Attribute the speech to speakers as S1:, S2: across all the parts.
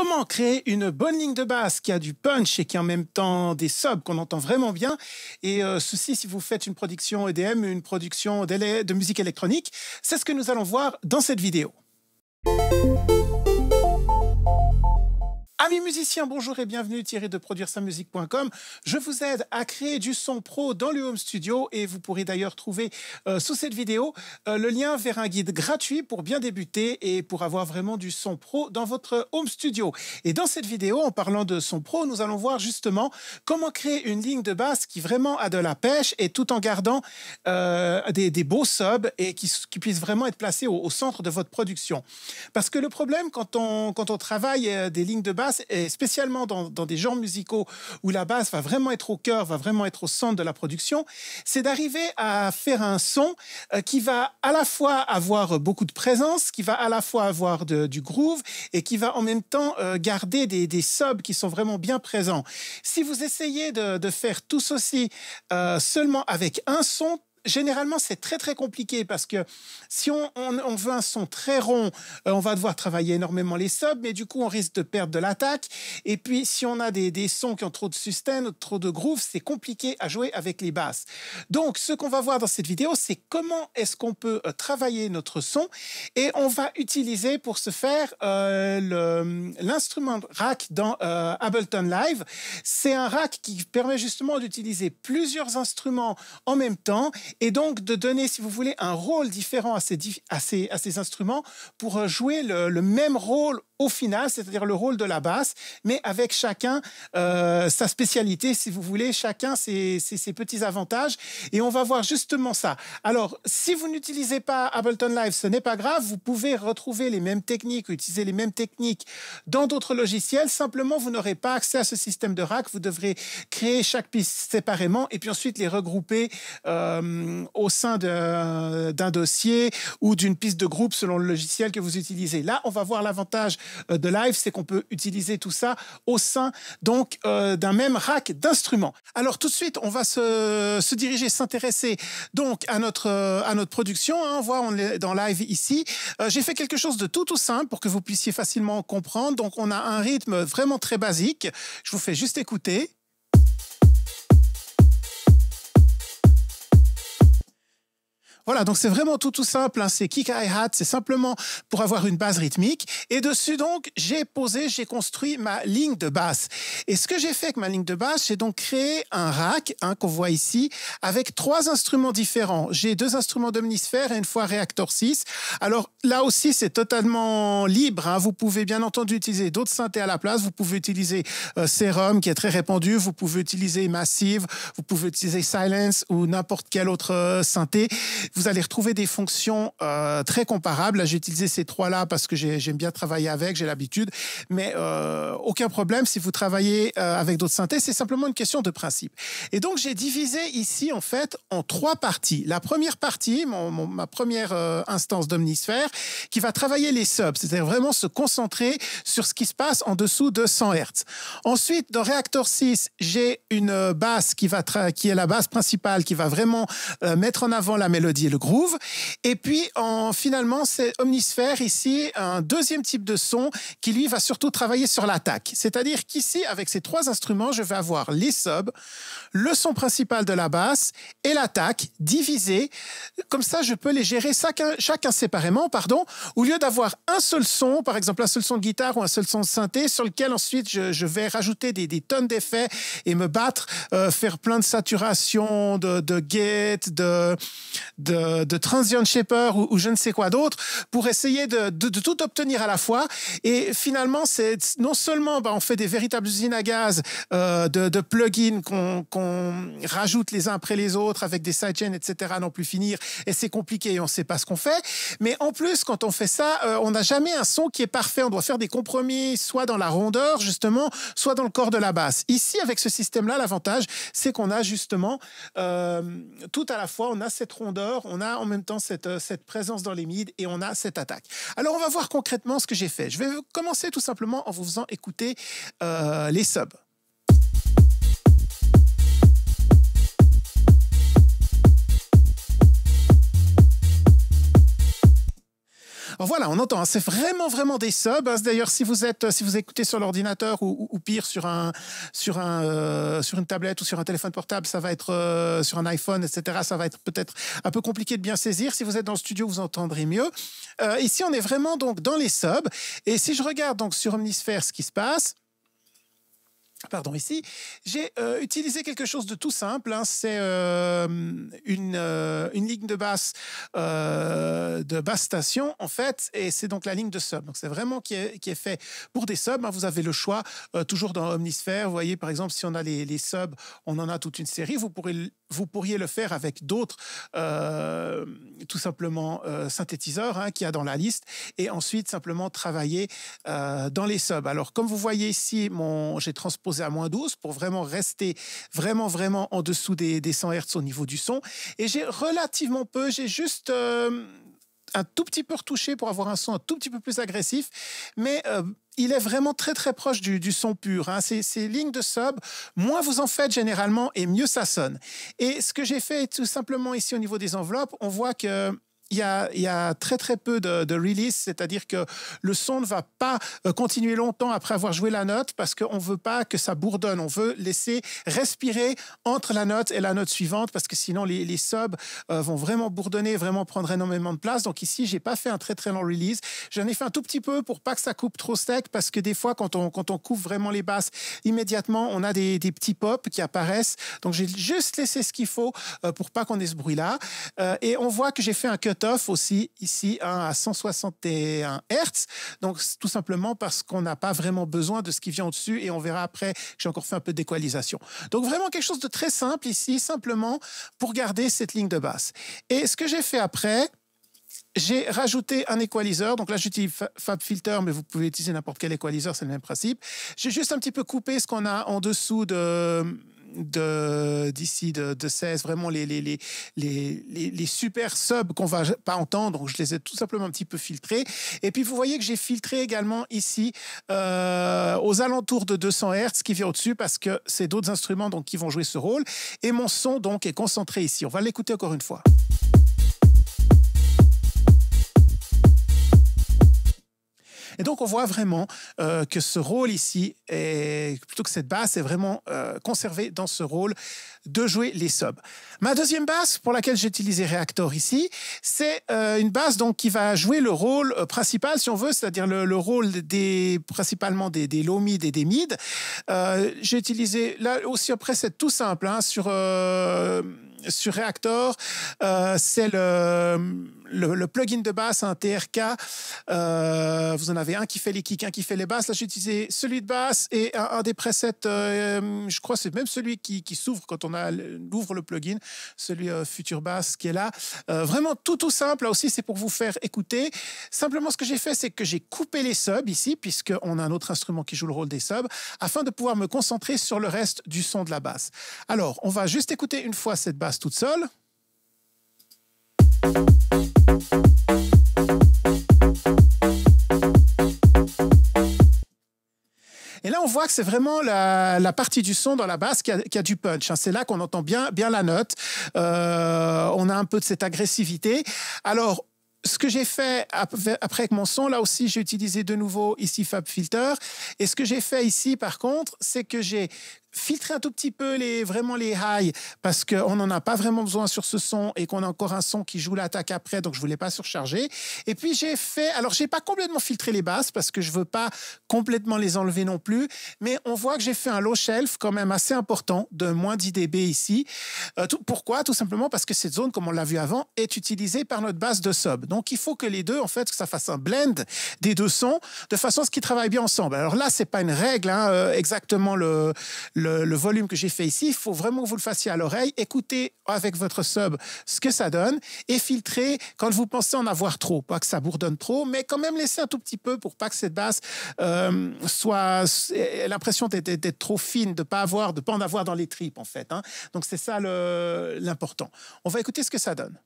S1: comment créer une bonne ligne de basse qui a du punch et qui en même temps des subs qu'on entend vraiment bien. Et euh, ceci, si vous faites une production EDM, une production de musique électronique, c'est ce que nous allons voir dans cette vidéo. Amis musiciens, bonjour et bienvenue Thierry de produire sa musique.com. Je vous aide à créer du son pro dans le home studio et vous pourrez d'ailleurs trouver euh, sous cette vidéo euh, le lien vers un guide gratuit pour bien débuter et pour avoir vraiment du son pro dans votre home studio. Et dans cette vidéo, en parlant de son pro, nous allons voir justement comment créer une ligne de basse qui vraiment a de la pêche et tout en gardant euh, des, beaux subs et qui, puisse puissent vraiment être placés au, centre de votre production. Parce que le problème quand on, quand on travaille des lignes de basse, et spécialement dans, des genres musicaux où la basse va vraiment être au cœur, va vraiment être au centre de la production, c'est d'arriver à faire un son euh, qui va à la fois avoir beaucoup de présence, qui va à la fois avoir du groove et qui va en même temps euh, garder des, sobs qui sont vraiment bien présents. Si vous essayez de, faire tout ceci euh, seulement avec un son, généralement, c'est très très compliqué parce que si on, veut un son très rond, euh, on va devoir travailler énormément les subs, mais du coup, on risque de perdre de l'attaque. Et puis, si on a des, sons qui ont trop de sustain, trop de groove, c'est compliqué à jouer avec les basses. Donc, ce qu'on va voir dans cette vidéo, c'est comment est-ce qu'on peut euh, travailler notre son et on va utiliser pour ce faire euh, l'instrument rack dans Ableton Live. C'est un rack qui permet justement d'utiliser plusieurs instruments en même temps et donc de donner, si vous voulez, un rôle différent à ces, instruments pour euh, jouer le même rôle au final, c'est-à-dire le rôle de la basse, mais avec chacun euh, sa spécialité, si vous voulez, chacun ses, ses, petits avantages. Et on va voir justement ça. Alors, si vous n'utilisez pas Ableton Live, ce n'est pas grave, vous pouvez retrouver les mêmes techniques, utiliser les mêmes techniques dans d'autres logiciels. Simplement, vous n'aurez pas accès à ce système de rack. Vous devrez créer chaque piste séparément et puis ensuite les regrouper euh, au sein d'un dossier ou d'une piste de groupe selon le logiciel que vous utilisez. Là, on va voir l'avantage euh, de live, c'est qu'on peut utiliser tout ça au sein donc euh, d'un même rack d'instruments. Alors tout de suite, on va se, se diriger, s'intéresser donc à notre euh, à notre production. Hein. On voit on est dans live ici. J'ai fait quelque chose de tout tout simple pour que vous puissiez facilement comprendre. Donc on a un rythme vraiment très basique. Je vous fais juste écouter. Voilà, donc c'est vraiment tout tout simple. Hein. C'est kick hi-hat, c'est simplement pour avoir une base rythmique. Et dessus donc, j'ai posé, j'ai construit ma ligne de basse. Et ce que j'ai fait avec ma ligne de basse, j'ai donc créé un rack hein, qu'on voit ici avec trois instruments différents. J'ai deux instruments d'omnisphère et une fois reactor 6. Alors là aussi, c'est totalement libre. Hein. Vous pouvez bien entendu utiliser d'autres synthés à la place. Vous pouvez utiliser euh, Serum qui est très répandu. Vous pouvez utiliser Massive. Vous pouvez utiliser Silence ou n'importe quel autre euh, synthé vous allez retrouver des fonctions euh, très comparables. j'ai utilisé ces trois-là parce que j'aime bien travailler avec, j'ai l'habitude. Mais euh, aucun problème si vous travaillez euh, avec d'autres synthèses, c'est simplement une question de principe. Et donc, j'ai divisé ici, en fait, en trois parties. La première partie, ma première instance d'omnisphère, qui va travailler les subs, c'est-à-dire vraiment se concentrer sur ce qui se passe en dessous de 100 Hz. Ensuite, dans Reactor 6, j'ai une basse qui, va qui est la basse principale, qui va vraiment mettre en avant la mélodie le groove. Et puis, en, finalement, c'est omnisphère ici, un deuxième type de son qui, lui, va surtout travailler sur l'attaque. C'est-à-dire qu'ici, avec ces trois instruments, je vais avoir les subs, le son principal de la basse et l'attaque divisée Comme ça, je peux les gérer chacun, chacun séparément, pardon, au lieu d'avoir un seul son, par exemple un seul son de guitare ou un seul son de synthé, sur lequel ensuite je, vais rajouter des, tonnes d'effets et me battre, euh, faire plein de saturation de, de gate, de, de euh, de, Transient Shaper ou, je ne sais quoi d'autre pour essayer de, tout obtenir à la fois. Et finalement, c'est non seulement bah, on fait des véritables usines à gaz euh, de, de plugins qu'on rajoute les uns après les autres avec des sidechains, etc. non plus finir. Et c'est compliqué et on ne sait pas ce qu'on fait. Mais en plus, quand on fait ça, euh, on n'a jamais un son qui est parfait. On doit faire des compromis, soit dans la rondeur, justement, soit dans le corps de la basse. Ici, avec ce système-là, l'avantage, c'est qu'on a justement tout à la fois, on a cette rondeur on a en même temps euh, cette, présence dans les mids et on a cette attaque. Alors on va voir concrètement ce que j'ai fait. Je vais commencer tout simplement en vous faisant écouter euh, les subs. voilà, on entend, hein. c'est vraiment, vraiment des subs. Hein. D'ailleurs, si vous êtes, si vous écoutez sur l'ordinateur ou, ou, pire, sur, un, sur, un, euh, sur une tablette ou sur un téléphone portable, ça va être euh, sur un iPhone, etc., ça va être peut-être un peu compliqué de bien saisir. Si vous êtes dans le studio, vous entendrez mieux. Euh, ici, on est vraiment donc dans les subs. Et si je regarde donc sur Omnisphere ce qui se passe, Pardon, ici, j'ai euh, utilisé quelque chose de tout simple. Hein. c'est euh, une, euh, une, ligne de basse de basse station, en fait, et c'est donc la ligne de sub. Donc, c'est vraiment qui est, qui est, fait pour des subs. Hein. vous avez le choix, toujours dans Omnisphere. Vous voyez, par exemple, si on a les, les, subs, on en a toute une série. Vous pourrez, vous pourriez le faire avec d'autres, tout simplement, synthétiseurs hein, qu'il y a dans la liste, et ensuite simplement travailler dans les subs. Alors, comme vous voyez ici, mon, j'ai transposé à moins 12 pour vraiment rester vraiment, vraiment en dessous des, 100 Hertz au niveau du son. Et j'ai relativement peu, j'ai juste euh, un tout petit peu retouché pour avoir un son un tout petit peu plus agressif, mais euh, il est vraiment très très proche du, son pur. Hein. ces, lignes de sub, moins vous en faites généralement et mieux ça sonne. Et ce que j'ai fait tout simplement ici au niveau des enveloppes, on voit que il y, a, très très peu de, release, c'est-à-dire que le son ne va pas euh, continuer longtemps après avoir joué la note parce qu'on ne veut pas que ça bourdonne, on veut laisser respirer entre la note et la note suivante parce que sinon les, les subs euh, vont vraiment bourdonner, vraiment prendre énormément de place. Donc ici, j'ai pas fait un très très long release, j'en ai fait un tout petit peu pour pas que ça coupe trop sec parce que des fois quand on, quand on coupe vraiment les basses immédiatement, on a des, des petits pops qui apparaissent. Donc j'ai juste laissé ce qu'il faut euh, pour pas qu'on ait ce bruit-là. Et on voit que j'ai fait un cut aussi ici à 161 hertz Donc tout simplement parce qu'on n'a pas vraiment besoin de ce qui vient au-dessus et on verra après que j'ai encore fait un peu d'équalisation. Donc vraiment quelque chose de très simple ici, simplement pour garder cette ligne de basse. Et ce que j'ai fait après, j'ai rajouté un équaliseur. Donc là, j'utilise FabFilter, mais vous pouvez utiliser n'importe quel équaliseur, c'est le même principe. J'ai juste un petit peu coupé ce qu'on a en dessous de d'ici de, de, 16, vraiment les, les, les, super subs qu'on va pas entendre, donc je les ai tout simplement un petit peu filtrés. Et puis vous voyez que j'ai filtré également ici euh, aux alentours de 200 Hz qui vient au-dessus parce que c'est d'autres instruments donc, qui vont jouer ce rôle. Et mon son donc est concentré ici. On va l'écouter encore une fois. Et donc, on voit vraiment euh, que ce rôle ici, est, plutôt que cette basse, est vraiment euh, conservé dans ce rôle de jouer les subs. Ma deuxième basse, pour laquelle j'ai utilisé Reactor ici, c'est euh, une basse donc, qui va jouer le rôle principal, si on veut, c'est-à-dire le, rôle des, principalement des, des low mid et des mid. j'ai utilisé, là aussi après, c'est tout simple, hein, sur sur Reactor, euh, c'est le, plugin de basse, un TRK. Euh, vous en avez un qui fait les kicks, un qui fait les basses. Là, j'ai utilisé celui de basse et un, des presets, euh, je crois, c'est même celui qui, s'ouvre quand on ouvre le plugin, celui Future basse qui est là. vraiment tout, tout simple. Là aussi, c'est pour vous faire écouter. Simplement, ce que j'ai fait, c'est que j'ai coupé les subs ici, puisqu'on a un autre instrument qui joue le rôle des subs, afin de pouvoir me concentrer sur le reste du son de la basse. Alors, on va juste écouter une fois cette basse toute seule. Et là, on voit que c'est vraiment la, partie du son dans la basse qui a, du punch. Hein. C'est là qu'on entend bien, bien la note. Euh, on a un peu de cette agressivité. Alors, ce que j'ai fait après avec mon son, là aussi, j'ai utilisé de nouveau ici Fab Filter. Et ce que j'ai fait ici, par contre, c'est que j'ai filtrer un tout petit peu les vraiment les highs parce qu'on n'en a pas vraiment besoin sur ce son et qu'on a encore un son qui joue l'attaque après donc je voulais pas surcharger et puis j'ai fait alors j'ai pas complètement filtré les basses parce que je veux pas complètement les enlever non plus mais on voit que j'ai fait un low shelf quand même assez important de moins 10 dB ici euh, tout, pourquoi tout simplement parce que cette zone comme on l'a vu avant est utilisée par notre basse de sub donc il faut que les deux en fait que ça fasse un blend des deux sons de façon à ce qu'ils travaillent bien ensemble alors là c'est pas une règle hein, euh, exactement le le, volume que j'ai fait ici, il faut vraiment que vous le fassiez à l'oreille. Écoutez avec votre sub ce que ça donne et filtrez quand vous pensez en avoir trop. Pas que ça bourdonne trop, mais quand même laissez un tout petit peu pour pas que cette basse euh, soit euh, l'impression d'être trop fine, de pas avoir, de pas en avoir dans les tripes en fait. Hein. Donc c'est ça l'important. On va écouter ce que ça donne.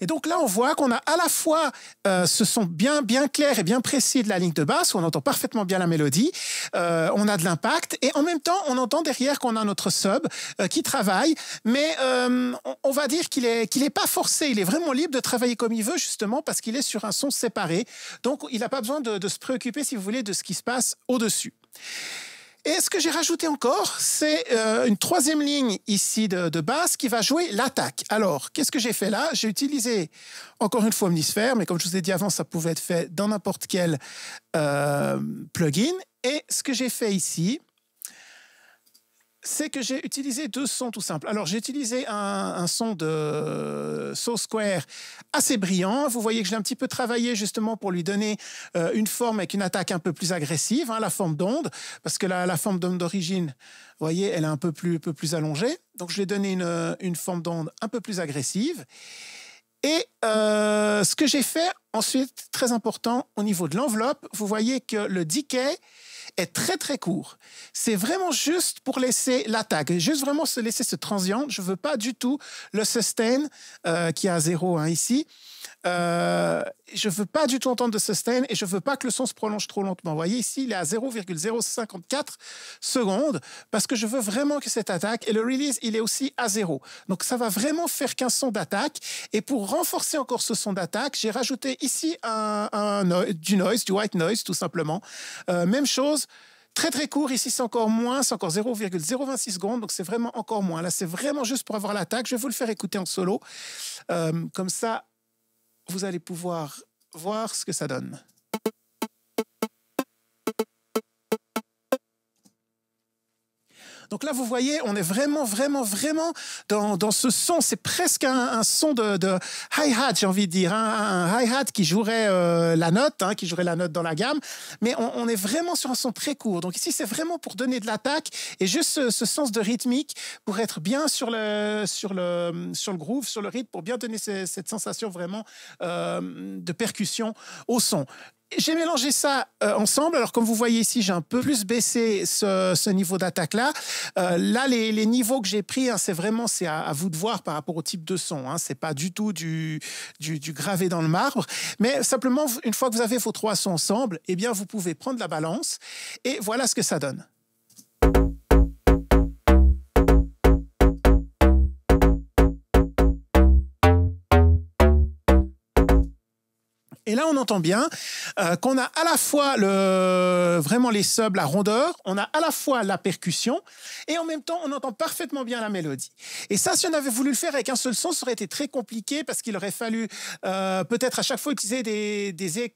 S1: Et donc là, on voit qu'on a à la fois euh, ce son bien, bien clair et bien précis de la ligne de basse, où on entend parfaitement bien la mélodie, euh, on a de l'impact, et en même temps, on entend derrière qu'on a notre sub euh, qui travaille, mais on, va dire qu'il est, qu'il pas forcé, il est vraiment libre de travailler comme il veut, justement, parce qu'il est sur un son séparé. Donc, il n'a pas besoin de, de se préoccuper, si vous voulez, de ce qui se passe au-dessus. Et ce que j'ai rajouté encore, c'est euh, une troisième ligne ici de, base basse qui va jouer l'attaque. Alors, qu'est-ce que j'ai fait là J'ai utilisé encore une fois Omnisphere, mais comme je vous ai dit avant, ça pouvait être fait dans n'importe quel euh, plugin. Et ce que j'ai fait ici, c'est que j'ai utilisé deux sons tout simples. Alors, j'ai utilisé un, son de euh, Saw Square assez brillant. Vous voyez que je l'ai un petit peu travaillé justement pour lui donner euh, une forme avec une attaque un peu plus agressive, hein, la forme d'onde, parce que la, forme d'onde d'origine, vous voyez, elle est un peu plus, un peu plus allongée. Donc, je lui ai donné une, forme d'onde un peu plus agressive. Et euh, ce que j'ai fait ensuite, très important, au niveau de l'enveloppe, vous voyez que le decay, est très très court. C'est vraiment juste pour laisser l'attaque, juste vraiment se laisser se transient. Je ne veux pas du tout le sustain euh, qui est à zéro hein, ici je euh, je veux pas du tout entendre de sustain et je veux pas que le son se prolonge trop lentement. Vous voyez ici, il est à 0,054 secondes parce que je veux vraiment que cette attaque et le release, il est aussi à zéro. Donc ça va vraiment faire qu'un son d'attaque. Et pour renforcer encore ce son d'attaque, j'ai rajouté ici un, du noise, du white noise tout simplement. Euh, même chose très très court. Ici, c'est encore moins, c'est encore 0,026 secondes, donc c'est vraiment encore moins. Là, c'est vraiment juste pour avoir l'attaque. Je vais vous le faire écouter en solo. Euh, comme ça, vous allez pouvoir voir ce que ça donne. Donc là, vous voyez, on est vraiment, vraiment, vraiment dans, ce son. C'est presque un, son de, de hi-hat, j'ai envie de dire. Hein. un, hi-hat qui jouerait euh, la note, hein, qui jouerait la note dans la gamme. Mais on, est vraiment sur un son très court. Donc ici, c'est vraiment pour donner de l'attaque et juste ce, sens de rythmique pour être bien sur le, sur le, sur le groove, sur le rythme, pour bien donner cette sensation vraiment euh, de percussion au son. J'ai mélangé ça euh, ensemble. Alors, comme vous voyez ici, j'ai un peu plus baissé ce, niveau d'attaque-là. Euh, là, les, niveaux que j'ai pris, hein, c'est vraiment c'est à, vous de voir par rapport au type de son. Hein. C'est pas du tout du, gravé dans le marbre. Mais simplement, une fois que vous avez vos trois sons ensemble, eh bien, vous pouvez prendre la balance. Et voilà ce que ça donne. Et là, on entend bien euh, qu'on a à la fois vraiment les subs, la rondeur, on a à la fois la percussion, et en même temps, on entend parfaitement bien la mélodie. Et ça, si on avait voulu le faire avec un seul son, ça aurait été très compliqué parce qu'il aurait fallu euh, peut-être à chaque fois utiliser des, des,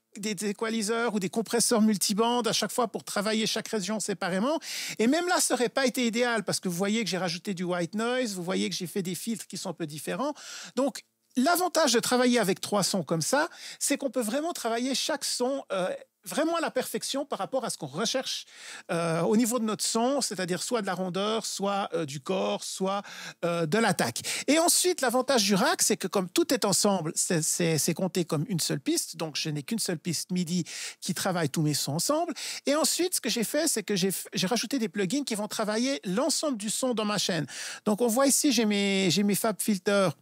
S1: ou des compresseurs multibandes à chaque fois pour travailler chaque région séparément. Et même là, ça n'aurait pas été idéal parce que vous voyez que j'ai rajouté du white noise, vous voyez que j'ai fait des filtres qui sont un peu différents. Donc, L'avantage de travailler avec trois sons comme ça, c'est qu'on peut vraiment travailler chaque son euh, vraiment à la perfection par rapport à ce qu'on recherche euh, au niveau de notre son, c'est-à-dire soit de la rondeur, soit euh, du corps, soit de l'attaque. Et ensuite, l'avantage du rack, c'est que comme tout est ensemble, c'est compté comme une seule piste, donc je n'ai qu'une seule piste MIDI qui travaille tous mes sons ensemble. Et ensuite, ce que j'ai fait, c'est que j'ai rajouté des plugins qui vont travailler l'ensemble du son dans ma chaîne. Donc on voit ici, j'ai mes, mes Fab Filters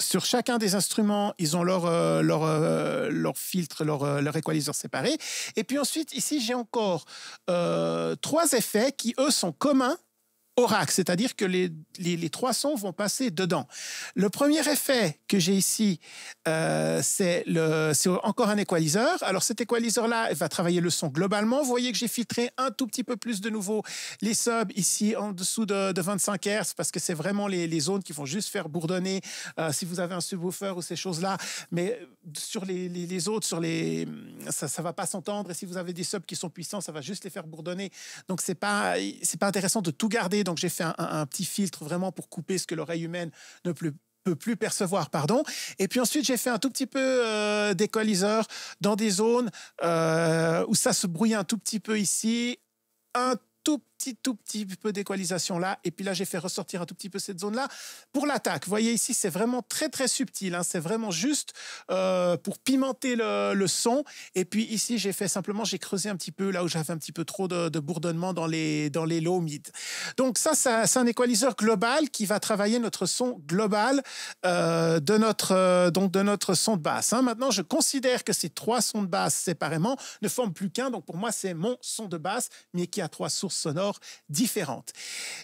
S1: sur chacun des instruments, ils ont leur, euh, euh, filtre, leur, euh, leur equalizer séparé. Et puis ensuite, ici, j'ai encore trois effets qui, eux, sont communs oracle, c'est-à-dire que les, trois sons vont passer dedans. Le premier effet que j'ai ici, euh, c'est encore un équaliseur. Alors cet équaliseur-là va travailler le son globalement. Vous voyez que j'ai filtré un tout petit peu plus de nouveau les subs ici en dessous de, 25 Hz parce que c'est vraiment les, zones qui vont juste faire bourdonner euh, si vous avez un subwoofer ou ces choses-là. Mais sur les, autres, sur les, ça, ne va pas s'entendre. Et si vous avez des subs qui sont puissants, ça va juste les faire bourdonner. Donc c'est pas, pas intéressant de tout garder. Donc j'ai fait un, petit filtre vraiment pour couper ce que l'oreille humaine ne peut plus percevoir, pardon. Et puis ensuite, j'ai fait un tout petit peu euh, d'écoliseur dans des zones euh, où ça se brouille un tout petit peu ici, un tout petit, tout petit peu d'équalisation là. Et puis là, j'ai fait ressortir un tout petit peu cette zone-là pour l'attaque. Vous voyez ici, c'est vraiment très, très subtil. Hein. C'est vraiment juste euh, pour pimenter le, son. Et puis ici, j'ai fait simplement, j'ai creusé un petit peu là où j'avais un petit peu trop de, bourdonnement dans les, dans les low mid. Donc ça, c'est un équaliseur global qui va travailler notre son global euh, de, notre, euh, donc de notre son de basse. Hein. Maintenant, je considère que ces trois sons de basse séparément ne forment plus qu'un. Donc pour moi, c'est mon son de basse, mais qui a trois sources sonores différentes.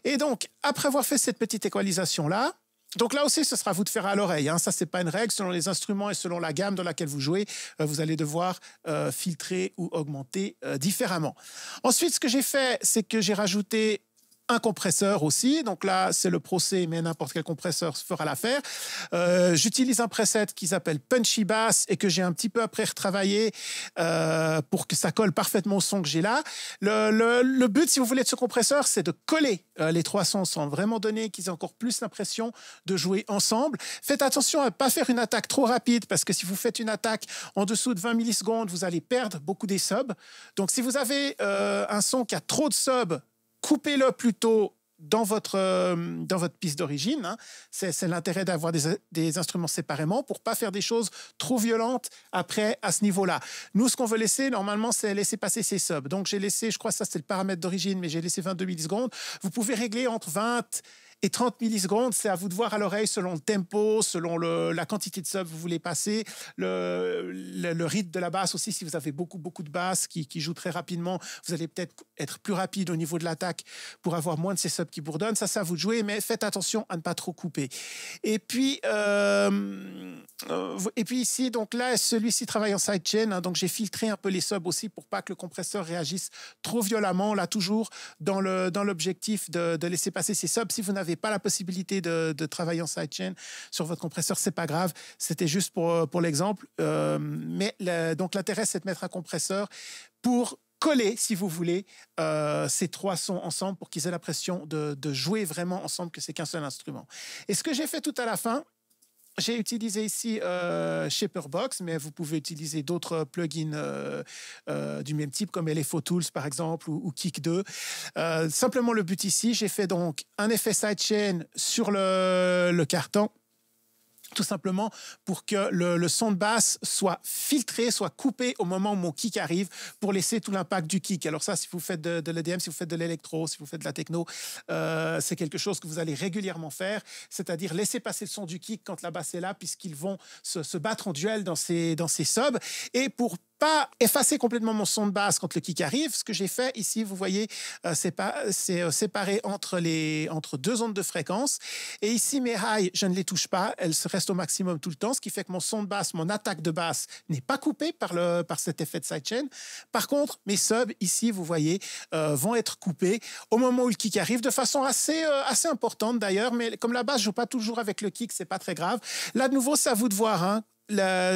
S1: Et donc, après avoir fait cette petite équalisation-là, donc là aussi, ce sera à vous de faire à l'oreille. Hein. Ça, c'est pas une règle. Selon les instruments et selon la gamme dans laquelle vous jouez, euh, vous allez devoir euh, filtrer ou augmenter euh, différemment. Ensuite, ce que j'ai fait, c'est que j'ai rajouté un compresseur aussi. Donc là, c'est le procès, mais n'importe quel compresseur fera l'affaire. Euh, j'utilise un preset qu'ils appellent Punchy Bass et que j'ai un petit peu après retravaillé euh, pour que ça colle parfaitement au son que j'ai là. Le, but, si vous voulez, de ce compresseur, c'est de coller euh, les trois sons sans vraiment donner qu'ils aient encore plus l'impression de jouer ensemble. Faites attention à ne pas faire une attaque trop rapide parce que si vous faites une attaque en dessous de 20 millisecondes, vous allez perdre beaucoup des subs. Donc si vous avez un son qui a trop de subs, coupez-le plutôt dans votre, euh, dans votre piste d'origine. Hein. C'est l'intérêt d'avoir des, instruments séparément pour pas faire des choses trop violentes après à ce niveau-là. Nous, ce qu'on veut laisser, normalement, c'est laisser passer ces subs. Donc, j'ai laissé, je crois que ça, c'est le paramètre d'origine, mais j'ai laissé 22 millisecondes. Vous pouvez régler entre 20 et 30 millisecondes, c'est à vous de voir à l'oreille selon le tempo, selon la quantité de sub que vous voulez passer, le, rythme de la basse aussi. Si vous avez beaucoup, beaucoup de basses qui, jouent très rapidement, vous allez peut-être être plus rapide au niveau de l'attaque pour avoir moins de ces subs qui bourdonnent. Ça, c'est à vous de jouer, mais faites attention à ne pas trop couper. Et puis, euh, euh, et puis ici, donc là, celui-ci travaille en sidechain. Hein, donc, j'ai filtré un peu les subs aussi pour pas que le compresseur réagisse trop violemment. Là, toujours dans l'objectif dans de, de laisser passer ces subs. Si vous n'avez pas la possibilité de, travailler en sidechain sur votre compresseur, c'est pas grave. C'était juste pour, euh, pour l'exemple. Euh, mais donc l'intérêt, c'est de mettre un compresseur pour coller, si vous voulez, euh, ces trois sons ensemble pour qu'ils aient l'impression de, de, jouer vraiment ensemble, que c'est qu'un seul instrument. Et ce que j'ai fait tout à la fin, j'ai utilisé ici euh, Shaperbox, mais vous pouvez utiliser d'autres plugins euh, euh, du même type, comme LFO Tools par exemple ou, Kick 2. simplement le but ici, j'ai fait donc un effet sidechain sur le carton tout simplement pour que le, son de basse soit filtré, soit coupé au moment où mon kick arrive pour laisser tout l'impact du kick. Alors ça, si vous faites de, l'EDM, si vous faites de l'électro, si vous faites de la techno, euh, c'est quelque chose que vous allez régulièrement faire, c'est-à-dire laisser passer le son du kick quand la basse est là, puisqu'ils vont se, battre en duel dans ces, dans ces subs. Et pour pas effacer complètement mon son de basse quand le kick arrive. Ce que j'ai fait ici, vous voyez, euh, c'est euh, séparé entre, les, entre deux ondes de fréquence. Et ici, mes highs, je ne les touche pas. Elles restent au maximum tout le temps, ce qui fait que mon son de basse, mon attaque de basse n'est pas coupée par, le, par cet effet de sidechain. Par contre, mes subs, ici, vous voyez, euh, vont être coupés au moment où le kick arrive, de façon assez, assez importante d'ailleurs. Mais comme la basse ne joue pas toujours avec le kick, c'est pas très grave. Là, de nouveau, c'est à vous de voir. Hein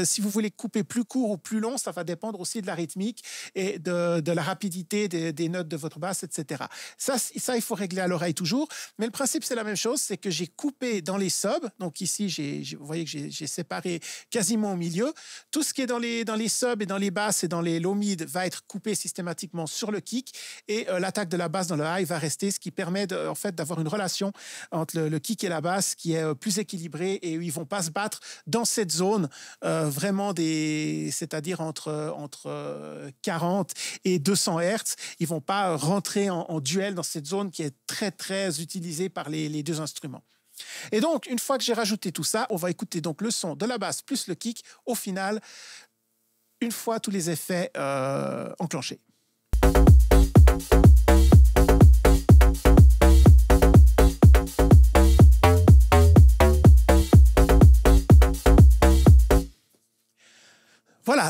S1: si vous voulez couper plus court ou plus long, ça va dépendre aussi de la rythmique et de, la rapidité des, notes de votre basse, etc. Ça, il faut régler à l'oreille toujours. Mais le principe, c'est la même chose, c'est que j'ai coupé dans les subs. Donc ici, vous voyez que j'ai séparé quasiment au milieu. Tout ce qui est dans les, dans les subs et dans les basses et dans les low mid va être coupé systématiquement sur le kick et euh, l'attaque de la basse dans le high va rester, ce qui permet en fait d'avoir une relation entre le, kick et la basse qui est euh, plus équilibrée et ils vont pas se battre dans cette zone euh, vraiment des, c'est-à-dire entre entre 40 euh, et 200 Hertz. Ils vont pas rentrer en, duel dans cette zone qui est très très utilisée par les, les deux instruments. Et donc, une fois que j'ai rajouté tout ça, on va écouter donc le son de la basse plus le kick au final, une fois tous les effets euh, enclenchés.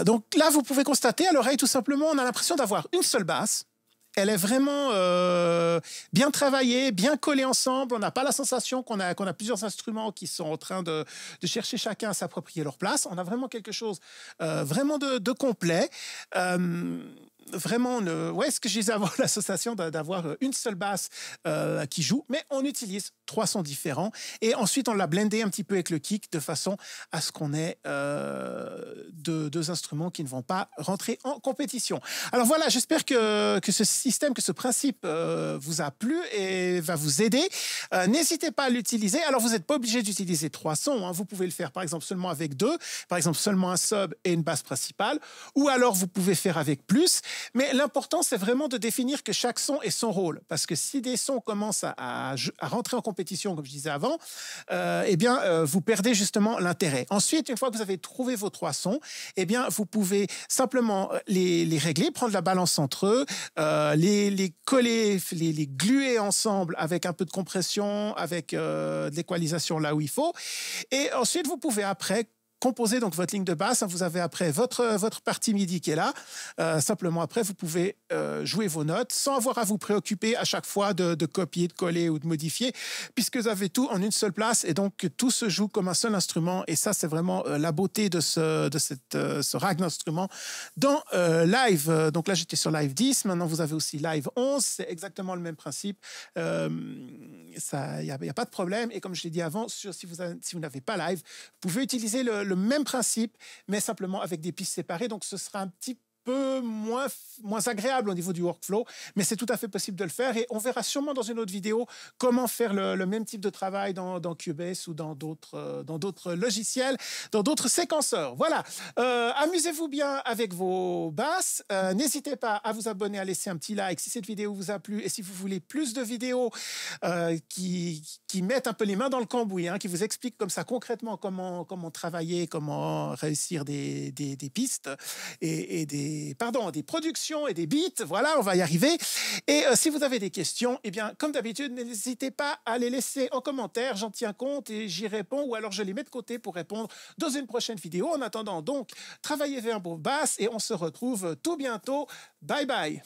S1: Donc là, vous pouvez constater à l'oreille tout simplement, on a l'impression d'avoir une seule basse. Elle est vraiment euh, bien travaillée, bien collée ensemble. On n'a pas la sensation qu'on a, qu'on a plusieurs instruments qui sont en train de, de chercher chacun à s'approprier leur place. On a vraiment quelque chose euh, vraiment de, complet. Euh, vraiment, le, est ce que j'ai avant l'association d'avoir euh, une seule basse euh, qui joue, mais on utilise trois sons différents et ensuite on l'a blendé un petit peu avec le kick de façon à ce qu'on ait euh, deux, instruments qui ne vont pas rentrer en compétition. Alors voilà, j'espère que, que ce système, que ce principe vous a plu et va vous aider. N'hésitez pas à l'utiliser. Alors vous n'êtes pas obligé d'utiliser trois sons, hein. vous pouvez le faire par exemple seulement avec deux, par exemple seulement un sub et une basse principale, ou alors vous pouvez faire avec plus. Mais l'important, c'est vraiment de définir que chaque son est son rôle. Parce que si des sons commencent à, rentrer en compétition, comme je disais avant, euh, eh bien, euh, vous perdez justement l'intérêt. Ensuite, une fois que vous avez trouvé vos trois sons, eh bien, vous pouvez simplement euh, les, régler, prendre la balance entre eux, les, coller, les, les, gluer ensemble avec un peu de compression, avec de l'équalisation là où il faut. Et ensuite, vous pouvez après composez donc votre ligne de basse. Vous avez après votre, votre partie MIDI qui est là. Euh, simplement après, vous pouvez euh, jouer vos notes sans avoir à vous préoccuper à chaque fois de, copier, de coller ou de modifier, puisque vous avez tout en une seule place et donc tout se joue comme un seul instrument. Et ça, c'est vraiment euh, la beauté de ce, de cette, ce d'instruments dans Live. Donc là, j'étais sur Live 10. Maintenant, vous avez aussi Live 11. C'est exactement le même principe. Il n'y a, pas de problème. Et comme je l'ai dit avant, si vous, si vous n'avez pas Live, vous pouvez utiliser le, le même principe, mais simplement avec des pistes séparées. Donc ce sera un petit moins, moins agréable au niveau du workflow, mais c'est tout à fait possible de le faire et on verra sûrement dans une autre vidéo comment faire le, même type de travail dans, Cubase ou dans d'autres, euh, dans d'autres logiciels, dans d'autres séquenceurs. Voilà, euh, amusez-vous bien avec vos basses. Euh, n'hésitez pas à vous abonner, à laisser un petit like si cette vidéo vous a plu et si vous voulez plus de vidéos qui, qui mettent un peu les mains dans le cambouis, hein, qui vous expliquent comme ça concrètement comment, comment travailler, comment réussir des, des, des pistes et des pardon, des productions et des beats. Voilà, on va y arriver. Et euh, si vous avez des questions, eh bien, comme d'habitude, n'hésitez pas à les laisser en commentaire. J'en tiens compte et j'y réponds ou alors je les mets de côté pour répondre dans une prochaine vidéo. En attendant, donc, travaillez vers un basse et on se retrouve tout bientôt. Bye bye.